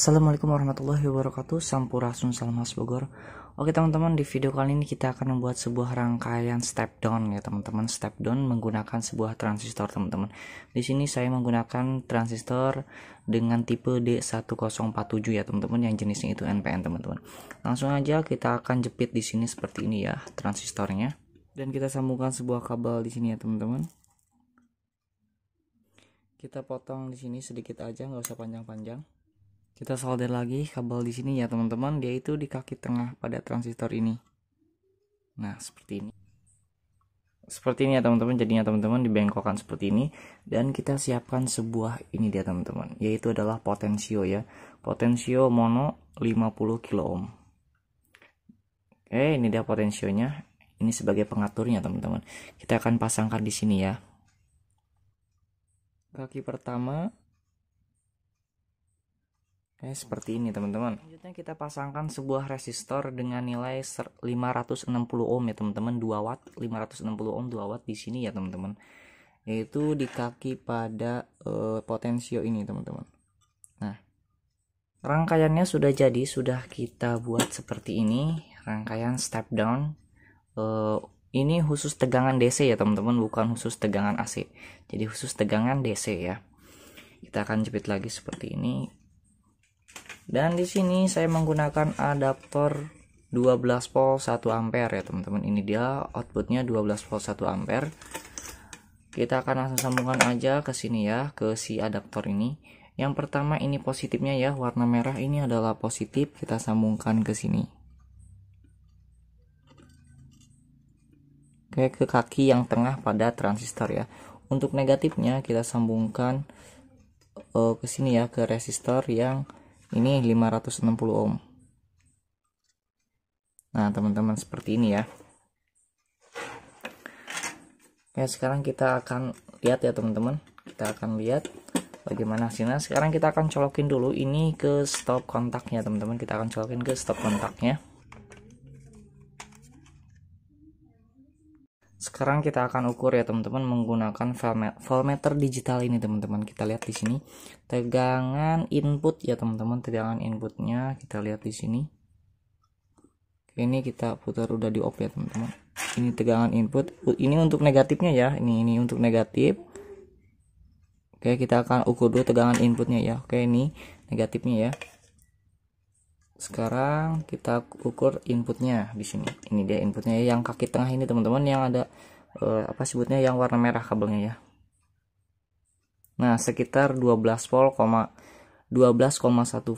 Assalamualaikum warahmatullahi wabarakatuh Sampurasun salam khas Bogor Oke teman-teman di video kali ini kita akan membuat sebuah rangkaian step down ya teman-teman Step down menggunakan sebuah transistor teman-teman Di sini saya menggunakan transistor dengan tipe D1047 ya teman-teman Yang jenisnya itu NPN teman-teman Langsung aja kita akan jepit di sini seperti ini ya transistornya Dan kita sambungkan sebuah kabel di sini ya teman-teman Kita potong di sini sedikit aja nggak usah panjang-panjang kita solder lagi kabel di sini ya teman-teman, dia itu di kaki tengah pada transistor ini. Nah, seperti ini. Seperti ini ya teman-teman, jadinya teman-teman dibengkokkan seperti ini dan kita siapkan sebuah ini dia teman-teman, yaitu adalah potensio ya. Potensio mono 50 kilo ohm. Oke, eh, ini dia potensionya. Ini sebagai pengaturnya teman-teman. Kita akan pasangkan di sini ya kaki pertama Oke, ya, seperti ini teman-teman. Selanjutnya kita pasangkan sebuah resistor dengan nilai 560 ohm ya teman-teman, 2 watt, 560 ohm 2 watt di sini ya teman-teman. Yaitu di kaki pada uh, potensio ini teman-teman. Nah, rangkaiannya sudah jadi, sudah kita buat seperti ini, rangkaian step down. Uh, ini khusus tegangan DC ya teman-teman, bukan khusus tegangan AC. Jadi khusus tegangan DC ya. Kita akan jepit lagi seperti ini dan di sini saya menggunakan adaptor 12 volt 1 ampere ya teman-teman ini dia outputnya 12 volt 1 ampere kita akan langsung sambungkan aja ke sini ya ke si adaptor ini yang pertama ini positifnya ya warna merah ini adalah positif kita sambungkan ke sini Oke, ke kaki yang tengah pada transistor ya. Untuk negatifnya kita sambungkan uh, ke sini ya ke resistor yang ini 560 ohm nah teman-teman seperti ini ya ya sekarang kita akan lihat ya teman-teman kita akan lihat bagaimana hasilnya sekarang kita akan colokin dulu ini ke stop kontaknya teman-teman kita akan colokin ke stop kontaknya Sekarang kita akan ukur ya teman-teman menggunakan voltmeter digital ini teman-teman. Kita lihat di sini tegangan input ya teman-teman, tegangan inputnya kita lihat di sini. Ini kita putar udah di off ya teman-teman. Ini tegangan input. Ini untuk negatifnya ya. Ini ini untuk negatif. Oke, kita akan ukur dulu tegangan inputnya ya. Oke, ini negatifnya ya sekarang kita ukur inputnya di sini ini dia inputnya yang kaki tengah ini teman-teman yang ada eh, apa sebutnya yang warna merah kabelnya ya nah sekitar 12 volt 12,1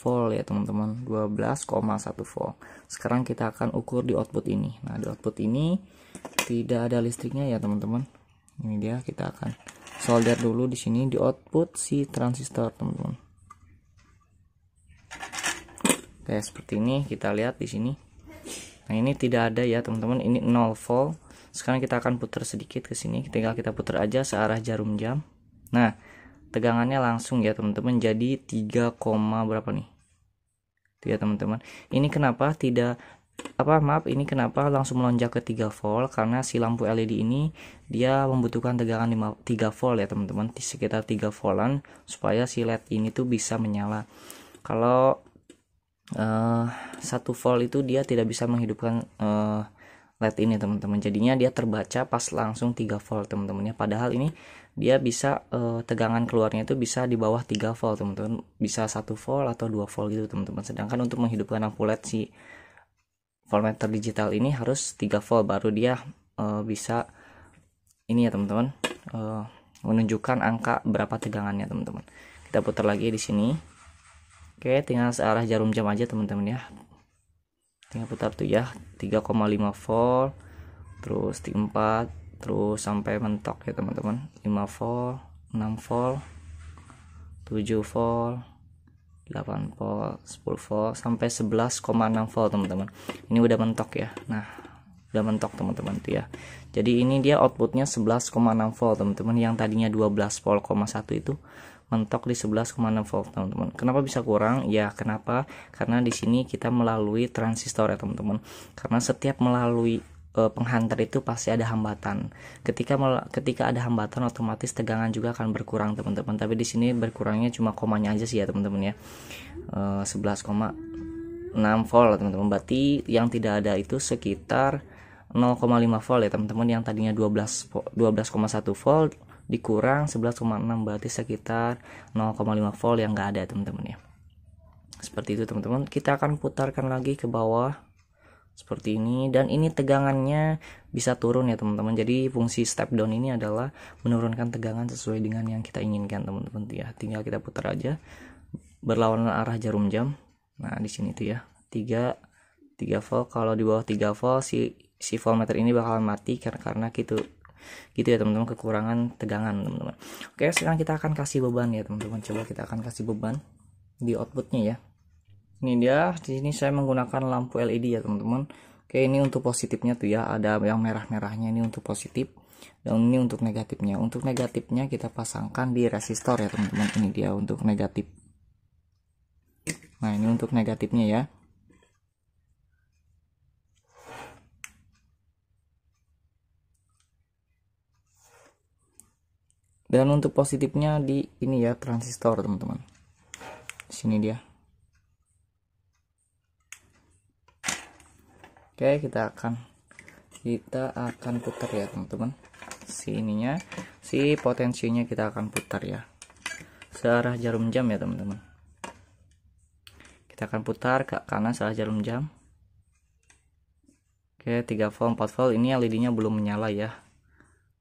volt ya teman-teman 12,1 volt sekarang kita akan ukur di output ini nah di output ini tidak ada listriknya ya teman-teman ini dia kita akan solder dulu di sini di output si transistor teman-teman Oke, seperti ini kita lihat di sini nah ini tidak ada ya teman-teman ini 0 volt sekarang kita akan putar sedikit ke sini tinggal kita putar aja searah jarum jam nah tegangannya langsung ya teman-teman jadi 3, berapa nih itu ya teman-teman ini kenapa tidak apa maaf ini kenapa langsung melonjak ke 3 volt karena si lampu LED ini dia membutuhkan tegangan 5, 3 volt ya teman-teman di sekitar 3 voltan supaya si LED ini tuh bisa menyala kalau Eh, satu volt itu dia tidak bisa menghidupkan uh, LED ini teman-teman jadinya dia terbaca pas langsung 3 volt teman temannya padahal ini dia bisa uh, tegangan keluarnya itu bisa di bawah 3 volt teman-teman bisa 1 volt atau 2 volt gitu teman-teman sedangkan untuk menghidupkan lampu led si voltmeter digital ini harus 3 volt baru dia uh, bisa ini ya teman-teman uh, menunjukkan angka berapa tegangannya teman-teman kita putar lagi di sini Oke, tinggal searah jarum jam aja teman-teman ya. Tinggal putar tuh ya, 3,5 volt, terus 4, terus sampai mentok ya teman-teman. 5 volt, 6 volt, 7 volt, 8 volt, 10 volt sampai 11,6 volt teman-teman. Ini udah mentok ya. Nah, udah mentok teman-teman tuh ya. Jadi ini dia outputnya 11,6 volt teman-teman yang tadinya 12 volt,1 itu mentok di 11,6 volt teman-teman. Kenapa bisa kurang? Ya kenapa? Karena di sini kita melalui transistor ya teman-teman. Karena setiap melalui e, penghantar itu pasti ada hambatan. Ketika ketika ada hambatan otomatis tegangan juga akan berkurang teman-teman. Tapi di sini berkurangnya cuma komanya aja sih ya teman-teman ya. E, eh, 11,6 volt teman-teman. Berarti yang tidak ada itu sekitar 0,5 volt ya teman-teman yang tadinya 12 12,1 volt dikurang 11,6 berarti sekitar 0,5 volt yang enggak ada teman-teman ya seperti itu teman-teman kita akan putarkan lagi ke bawah seperti ini dan ini tegangannya bisa turun ya teman-teman jadi fungsi step down ini adalah menurunkan tegangan sesuai dengan yang kita inginkan teman-teman ya tinggal kita putar aja berlawanan arah jarum jam nah di sini tuh ya 3 3 volt kalau di bawah 3 volt si si voltmeter ini bakalan mati karena karena gitu gitu ya teman-teman kekurangan tegangan teman-teman oke sekarang kita akan kasih beban ya teman-teman coba kita akan kasih beban di outputnya ya ini dia di sini saya menggunakan lampu LED ya teman-teman oke ini untuk positifnya tuh ya ada yang merah-merahnya ini untuk positif dan ini untuk negatifnya untuk negatifnya kita pasangkan di resistor ya teman-teman ini dia untuk negatif nah ini untuk negatifnya ya dan untuk positifnya di ini ya transistor teman-teman sini dia oke kita akan kita akan putar ya teman-teman si ininya si potensinya kita akan putar ya searah jarum jam ya teman-teman kita akan putar ke kanan searah jarum jam oke 3 volt 4 volt ini LED nya belum menyala ya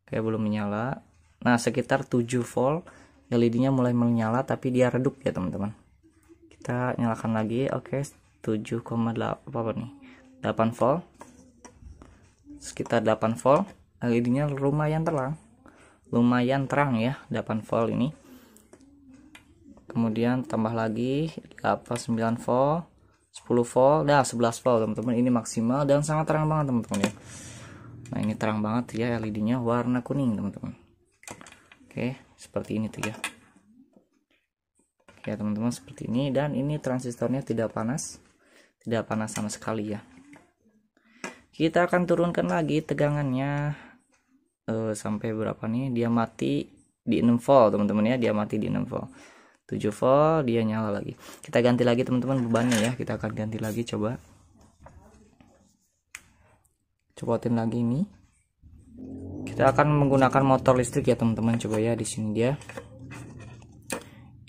oke belum menyala Nah, sekitar 7 volt LED-nya mulai menyala tapi dia redup ya, teman-teman. Kita nyalakan lagi. Oke, 7,8 apa apa nih? 8 volt. Sekitar 8 volt. LED-nya lumayan terang. Lumayan terang ya, 8 volt ini. Kemudian tambah lagi 8 9 volt, 10 volt, nah 11 volt, teman-teman. Ini maksimal dan sangat terang banget, teman-teman ya. Nah, ini terang banget ya LED-nya warna kuning, teman-teman oke seperti ini tuh ya ya teman-teman seperti ini dan ini transistornya tidak panas tidak panas sama sekali ya kita akan turunkan lagi tegangannya uh, sampai berapa nih dia mati di 6 volt teman-teman ya dia mati di 6 volt 7 volt dia nyala lagi kita ganti lagi teman-teman bebannya ya kita akan ganti lagi coba copotin lagi ini kita akan menggunakan motor listrik ya teman-teman coba ya di sini dia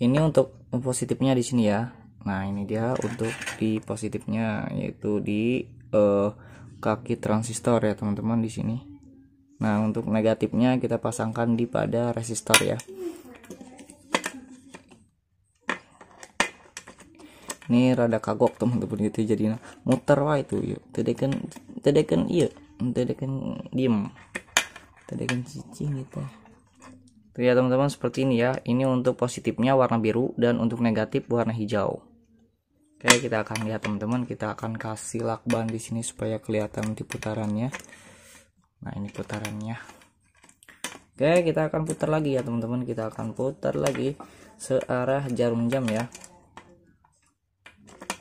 ini untuk positifnya di sini ya nah ini dia untuk di positifnya yaitu di uh, kaki transistor ya teman-teman di sini nah untuk negatifnya kita pasangkan di pada resistor ya ini rada kagok teman-teman gitu jadi muter wah itu yuk iya. tedekan tedekan iya tedekan diem kan cicing kita. Gitu. Tuh ya teman-teman seperti ini ya. Ini untuk positifnya warna biru dan untuk negatif warna hijau. Oke, kita akan lihat teman-teman, kita akan kasih lakban di sini supaya kelihatan di putarannya. Nah, ini putarannya. Oke, kita akan putar lagi ya teman-teman, kita akan putar lagi searah jarum jam ya.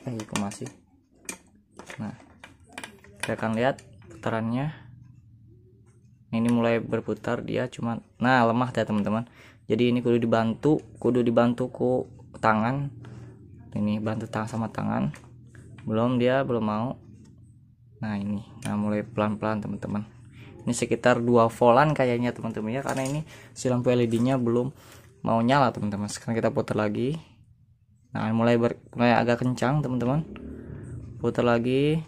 Eh, itu masih. Nah, kita akan lihat putarannya ini mulai berputar dia cuma nah lemah ya teman-teman jadi ini kudu dibantu kudu dibantu ku tangan ini bantu tangan sama tangan belum dia belum mau nah ini nah mulai pelan-pelan teman-teman ini sekitar dua volan kayaknya teman-teman ya karena ini si lampu LED nya belum mau nyala teman-teman sekarang kita putar lagi nah mulai ber, mulai agak kencang teman-teman putar lagi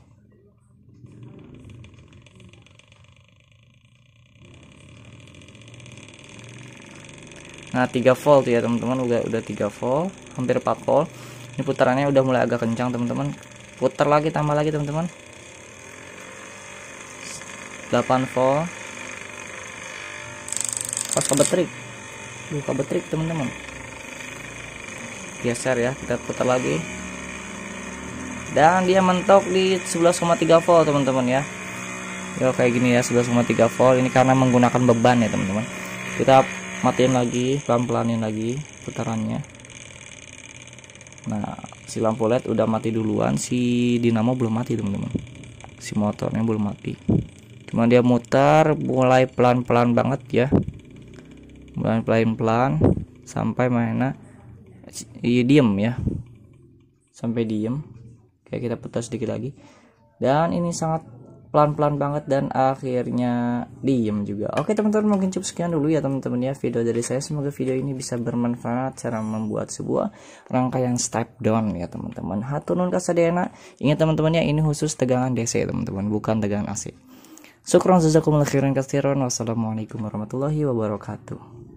nah 3 volt ya teman-teman udah udah 3 volt hampir 4 volt ini putarannya udah mulai agak kencang teman-teman putar lagi tambah lagi teman-teman 8 volt pas ke buka kabel teman-teman geser ya kita putar lagi dan dia mentok di 11,3 volt teman-teman ya ya kayak gini ya 11,3 volt ini karena menggunakan beban ya teman-teman kita matiin lagi pelan-pelanin lagi putarannya nah si lampu led udah mati duluan si dinamo belum mati teman-teman si motornya belum mati cuma dia mutar mulai pelan-pelan banget ya mulai pelan-pelan sampai mana iya diem ya sampai diem kayak kita putar sedikit lagi dan ini sangat pelan-pelan banget dan akhirnya diem juga oke teman-teman mungkin cukup sekian dulu ya teman-teman ya video dari saya semoga video ini bisa bermanfaat cara membuat sebuah rangkaian step down ya teman-teman hatunun kasadena ingat teman-teman ya ini khusus tegangan DC teman-teman bukan tegangan AC Syukron jazakumullah khairan katsiran wassalamualaikum warahmatullahi wabarakatuh